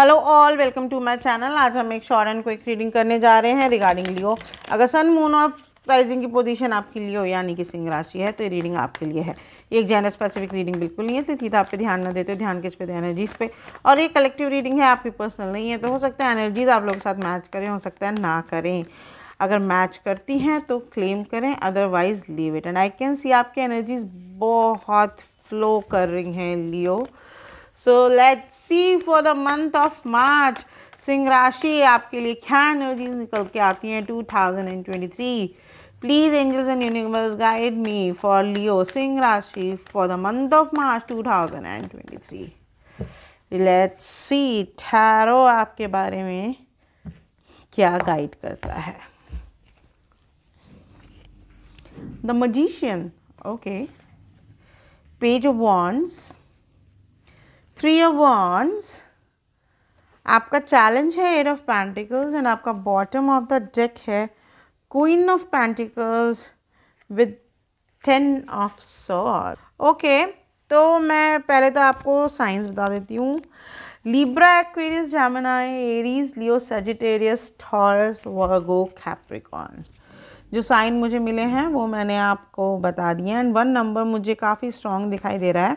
hello all welcome to my channel आज हम एक शॉर्ट एंड क्विक रीडिंग करने जा रहे हैं रिगार्डिंग लियो अगर सन मून और प्राइजिंग की पोजीशन आपके लिए हो यानी कि सिंह राशि है तो ये रीडिंग आपके लिए है ये एक जेंडर स्पेसिफिक रीडिंग बिल्कुल नहीं है इसलिए सीधा आप पे ध्यान ना देते हो ध्यान किस पे ध्यान है जिस पे और ये कलेक्टिव रीडिंग है आपकी पर्सनल नहीं है तो हो सकता है एनर्जीज आप लोगों के साथ मैच करें हो सकता है ना करें अगर मैच करती हैं तो क्लेम करें otherwise leave it and I can see आपकी एनर्जीज बहुत फ्लो कर रही हैं Leo so let see for the month of March सिंह राशि आपके लिए क्या एनर्जी निकल के आती हैं 2023 please angels and universe guide me for Leo सिंह राशि for the month of March 2023 let's see ठहरो आपके बारे में क्या गाइड करता है the magician okay page of wands three of wands आपका चैलेंज है एट ऑफ पेंटिकल्स एंड आपका बॉटम ऑफ द डेक है queen of pentacles with ten of सॉ ओके तो मैं पहले तो आपको साइंस बता देती हूँ Libra Aquarius Gemini Aries Leo Sagittarius Taurus Virgo Capricorn जो साइन मुझे मिले हैं वो मैंने आपको बता दिए एंड वन नंबर मुझे काफ़ी स्ट्रॉन्ग दिखाई दे रहा है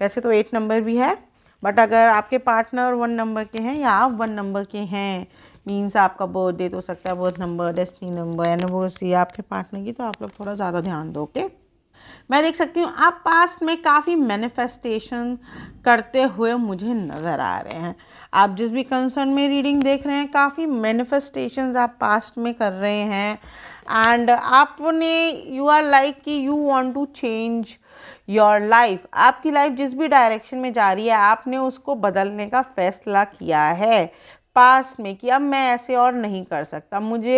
वैसे तो एट नंबर भी है बट अगर आपके पार्टनर वन नंबर के हैं या आप वन नंबर के हैं मीन्स आपका बर्थ डेट तो हो सकता है birth number destiny number anniversary आपके पार्टनर की तो आप लोग थोड़ा ज़्यादा ध्यान दो के मैं देख सकती हूँ आप पास्ट में काफ़ी मैनिफेस्टेशन करते हुए मुझे नज़र आ रहे हैं आप जिस भी कंसर्न में रीडिंग देख रहे हैं काफ़ी मैनिफेस्टेशंस आप पास्ट में कर रहे हैं एंड आपने यू आर लाइक कि you want to change your life आपकी लाइफ जिस भी डायरेक्शन में जा रही है आपने उसको बदलने का फैसला किया है पास्ट में कि अब मैं ऐसे और नहीं कर सकता मुझे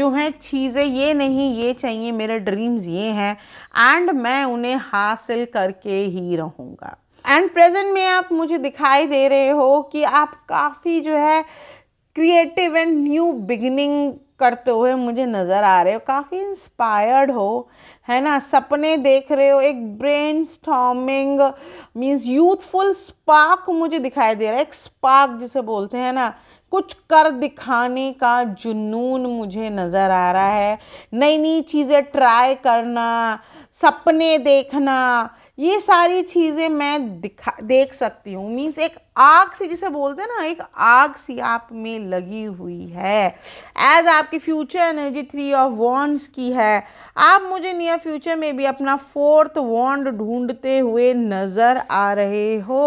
जो है चीज़ें ये नहीं ये चाहिए मेरे ड्रीम्स ये हैं एंड मैं उन्हें हासिल करके ही रहूँगा एंड प्रेजेंट में आप मुझे दिखाई दे रहे हो कि आप काफ़ी जो है क्रिएटिव एंड न्यू बिगिनिंग करते हुए मुझे नज़र आ रहे हो काफ़ी इंस्पायर्ड हो है ना सपने देख रहे हो एक brainstorming means youthful spark मुझे दिखाई दे रहा है एक स्पार्क जिसे बोलते हैं ना कुछ कर दिखाने का जुनून मुझे नज़र आ रहा है नई नई चीज़ें ट्राई करना सपने देखना ये सारी चीज़ें मैं दिखा देख सकती हूँ मीन्स एक आग सी जिसे बोलते हैं ना एक आग सी आप में लगी हुई है एज आपकी future energy three of wands की है आप मुझे नियर फ्यूचर में भी अपना फोर्थ वॉन्ड ढूंढते हुए नज़र आ रहे हो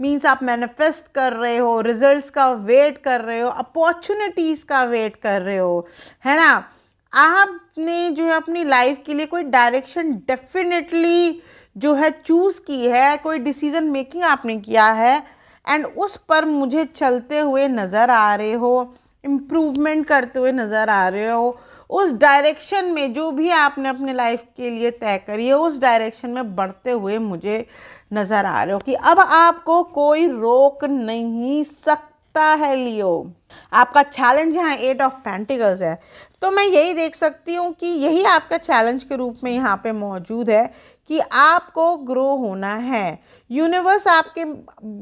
मीन्स आप मैनिफेस्ट कर रहे हो रिजल्ट्स का वेट कर रहे हो अपॉर्चुनिटीज़ का वेट कर रहे हो है ना आपने जो है अपनी लाइफ के लिए कोई डायरेक्शन डेफिनेटली जो है चूज़ की है कोई डिसीज़न मेकिंग आपने किया है एंड उस पर मुझे चलते हुए नज़र आ रहे हो इम्प्रूवमेंट करते हुए नज़र आ रहे हो उस डायरेक्शन में जो भी आपने अपने लाइफ के लिए तय करी है उस डायरेक्शन में बढ़ते हुए मुझे नज़र आ रहे हो कि अब आपको कोई रोक नहीं सकता है लियो आपका चैलेंज यहाँ एट ऑफ पेंटिकल्स है तो मैं यही देख सकती हूँ कि यही आपका चैलेंज के रूप में यहाँ पे मौजूद है कि आपको ग्रो होना है यूनिवर्स आपके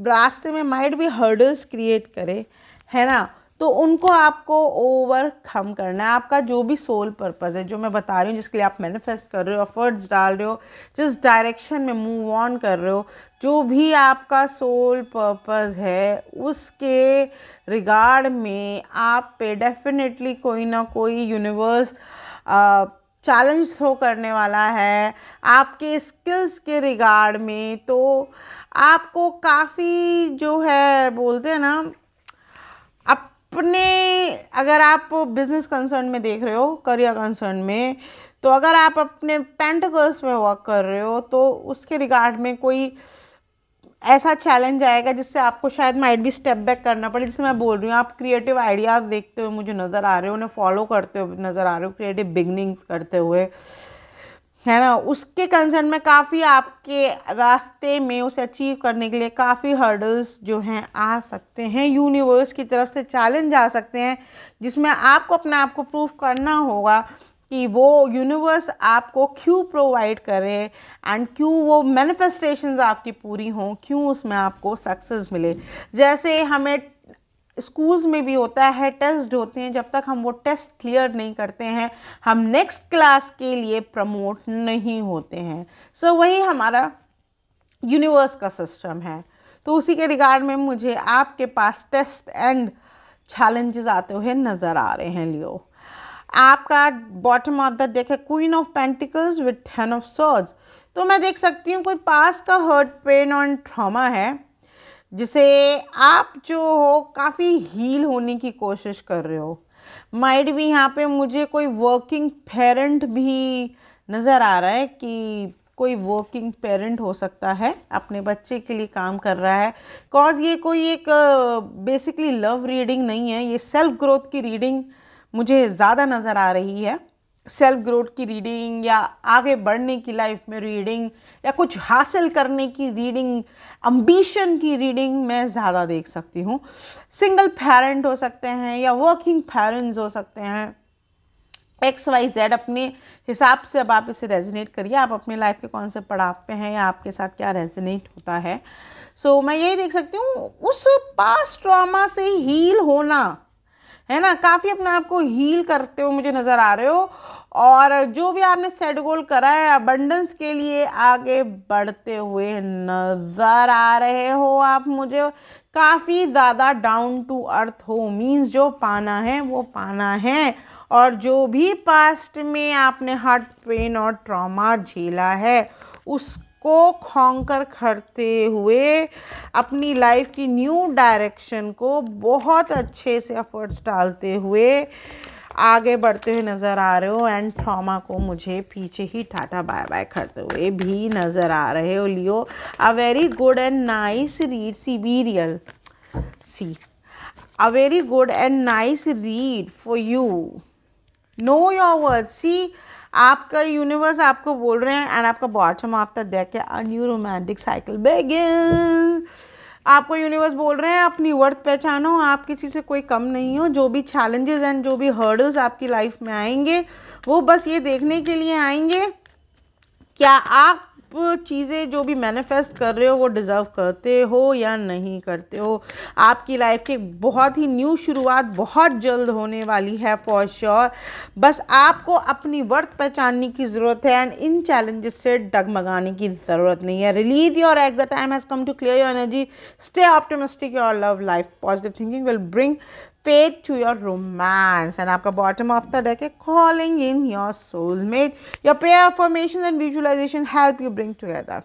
रास्ते में माइंड भी हर्डल्स क्रिएट करे है ना तो उनको आपको ओवरकम करना है आपका जो भी सोल पर्पज़ है जो मैं बता रही हूँ जिसके लिए आप मैनिफेस्ट कर रहे हो एफर्ट्स डाल रहे हो जिस डायरेक्शन में मूव ऑन कर रहे हो जो भी आपका सोल पर्पज़ है उसके रिगार्ड में आप पे डेफिनेटली कोई ना कोई यूनिवर्स चैलेंज थ्रो करने वाला है आपके स्किल्स के रिगार्ड में तो आपको काफ़ी जो है बोलते हैं ना अपने अगर आप बिजनेस कंसर्न में देख रहे हो करियर कंसर्न में तो अगर आप अपने पेंटिकल्स में वर्क कर रहे हो तो उसके रिगार्ड में कोई ऐसा चैलेंज आएगा जिससे आपको शायद माइट भी स्टेप बैक करना पड़े जिससे मैं बोल रही हूँ आप क्रिएटिव आइडियाज़ देखते हुए मुझे नज़र आ रहे हो उन्हें फॉलो करते हुए नज़र आ रहे हो क्रिएटिव बिगनिंग्स करते हुए है ना उसके कंसर्न में काफ़ी आपके रास्ते में उसे अचीव करने के लिए काफ़ी हर्डल्स जो हैं आ सकते हैं यूनिवर्स की तरफ से चैलेंज आ सकते हैं जिसमें आपको अपने आप को प्रूफ करना होगा कि वो यूनिवर्स आपको क्यों प्रोवाइड करे एंड क्यों वो मैनिफेस्टेशंस आपकी पूरी हों क्यों उसमें आपको सक्सेस मिले जैसे हमें स्कूल्स में भी होता है टेस्ट होते हैं जब तक हम वो टेस्ट क्लियर नहीं करते हैं हम नेक्स्ट क्लास के लिए प्रमोट नहीं होते हैं सो so, वही हमारा यूनिवर्स का सिस्टम है तो उसी के रिगार्ड में मुझे आपके पास टेस्ट एंड चैलेंजेस आते हुए नज़र आ रहे हैं लियो आपका बॉटम ऑफ द डेक है queen of pentacles with ten of सॉज तो मैं देख सकती हूँ कोई पास का हर्ट पेन और ट्रामा है जिसे आप जो हो काफ़ी हील होने की कोशिश कर रहे हो माइड भी यहाँ पे मुझे कोई वर्किंग पेरेंट भी नज़र आ रहा है कि कोई वर्किंग पेरेंट हो सकता है अपने बच्चे के लिए काम कर रहा है कॉज ये कोई एक बेसिकली लव रीडिंग नहीं है ये सेल्फ ग्रोथ की रीडिंग मुझे ज़्यादा नज़र आ रही है सेल्फ ग्रोथ की रीडिंग या आगे बढ़ने की लाइफ में रीडिंग या कुछ हासिल करने की रीडिंग अम्बिशन की रीडिंग मैं ज़्यादा देख सकती हूँ सिंगल पेरेंट हो सकते हैं या वर्किंग पेरेंट्स हो सकते हैं एक्स वाई जेड अपने हिसाब से अब आप इसे रेजिनेट करिए आप अपने लाइफ के कौन से पड़ाव पे हैं या आपके साथ क्या रेजिनेट होता है सो so, मैं यही देख सकती हूँ उस पास ट्रामा से हील होना है ना काफ़ी अपने आप को हील करते हुए मुझे नज़र आ रहे हो और जो भी आपने सेट गोल करा है अबंडेंस के लिए आगे बढ़ते हुए नज़र आ रहे हो आप मुझे काफ़ी ज़्यादा डाउन टू अर्थ हो मीन्स जो पाना है वो पाना है और जो भी पास्ट में आपने हार्ट पेन और ट्रॉमा झेला है उस को खोंकर खड़ते हुए अपनी लाइफ की न्यू डायरेक्शन को बहुत अच्छे से एफर्ट्स डालते हुए आगे बढ़ते हुए नज़र आ रहे हो एंड ट्रॉमा को मुझे पीछे ही टाटा बाय बाय करते हुए भी नज़र आ रहे हो Leo a very good and nice read सीबीरियल see a very good and nice read for you know your word see आपका यूनिवर्स आपको बोल रहे हैं एंड आपका बॉटम ऑफ द डेक है a new romantic cycle begin आपको universe बोल रहे हैं अपनी वर्थ पहचानो आप किसी से कोई कम नहीं हो जो भी चैलेंजेस एंड जो भी हर्डल्स आपकी लाइफ में आएंगे वो बस ये देखने के लिए आएंगे क्या आप चीज़ें जो भी मैनिफेस्ट कर रहे हो वो डिज़र्व करते हो या नहीं करते हो आपकी लाइफ की बहुत ही न्यू शुरुआत बहुत जल्द होने वाली है फॉर श्योर बस आपको अपनी वर्थ पहचानने की ज़रूरत है एंड इन चैलेंजेस से डगमगाने की ज़रूरत नहीं है release your at the time has come to clear your energy stay optimistic your love life positive thinking will bring faith to your romance and aapka bottom of the deck hai calling in your soulmate your prayer affirmations and visualization help you bring together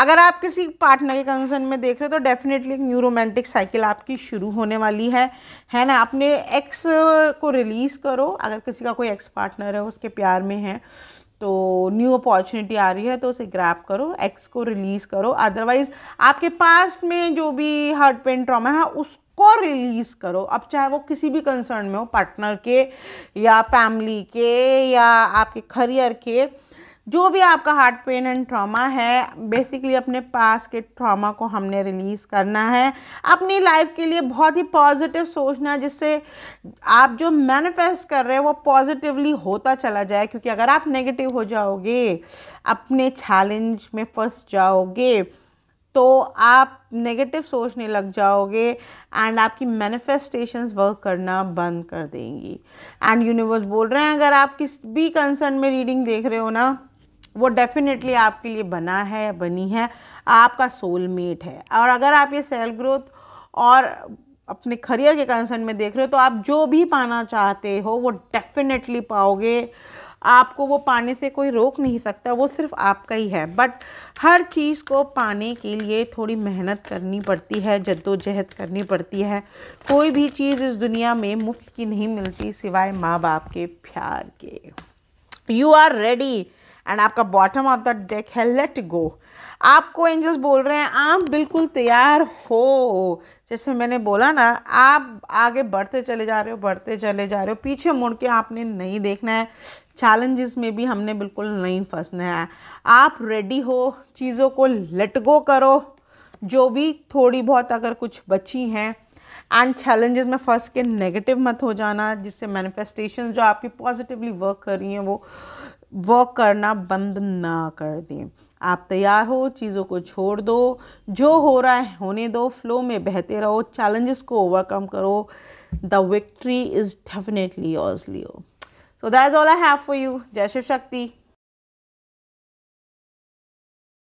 अगर आप किसी partner के concern में देख रहे हो तो definitely एक न्यू रोमांटिक साइकिल आपकी शुरू होने वाली है है ना अपने एक्स को रिलीज़ करो अगर किसी का कोई एक्स पार्टनर है उसके प्यार में है तो न्यू अपॉर्चुनिटी आ रही है तो उसे ग्रैप करो एक्स को रिलीज़ करो अदरवाइज़ आपके पास्ट में जो भी हार्ट पेन ट्रामा है उस को रिलीज करो अब चाहे वो किसी भी कंसर्न में हो पार्टनर के या फैमिली के या आपके करियर के जो भी आपका हार्ट पेन एंड ट्रॉमा है बेसिकली अपने पास के ट्रॉमा को हमने रिलीज़ करना है अपनी लाइफ के लिए बहुत ही पॉजिटिव सोचना जिससे आप जो मैनिफेस्ट कर रहे हैं वो पॉजिटिवली होता चला जाए क्योंकि अगर आप नेगेटिव हो जाओगे अपने चैलेंज में फंस जाओगे तो आप नेगेटिव सोचने लग जाओगे एंड आपकी मैनिफेस्टेशंस वर्क करना बंद कर देंगी एंड यूनिवर्स बोल रहे हैं अगर आप किस भी कंसर्न में रीडिंग देख रहे हो ना वो डेफिनेटली आपके लिए बना है बनी है आपका सोलमेट है और अगर आप ये सेल्फ ग्रोथ और अपने करियर के कंसर्न में देख रहे हो तो आप जो भी पाना चाहते हो वो डेफिनेटली पाओगे आपको वो पाने से कोई रोक नहीं सकता वो सिर्फ आपका ही है बट हर चीज़ को पाने के लिए थोड़ी मेहनत करनी पड़ती है जद्दोजहद करनी पड़ती है कोई भी चीज़ इस दुनिया में मुफ्त की नहीं मिलती सिवाय माँ बाप के प्यार के यू आर रेडी एंड आपका बॉटम ऑफ द डेक है लेट गो आपको एंजल्स बोल रहे हैं आप बिल्कुल तैयार हो जैसे मैंने बोला ना आप आगे बढ़ते चले जा रहे हो बढ़ते चले जा रहे हो पीछे मुड़ के आपने नहीं देखना है चैलेंजेस में भी हमने बिल्कुल नहीं फंसना है आप रेडी हो चीज़ों को लटगो करो जो भी थोड़ी बहुत अगर कुछ बची हैं एंड चैलेंजेस में फंस के नेगेटिव मत हो जाना जिससे मैनिफेस्टेशन जो आपकी पॉजिटिवली वर्क कर रही हैं वो वर्क करना बंद ना कर दें आप तैयार हो चीज़ों को छोड़ दो जो हो रहा है होने दो फ्लो में बहते रहो चैलेंजेस को ओवरकम करो the victory is definitely yours Leo so that is all I have for you जय शिव शक्ति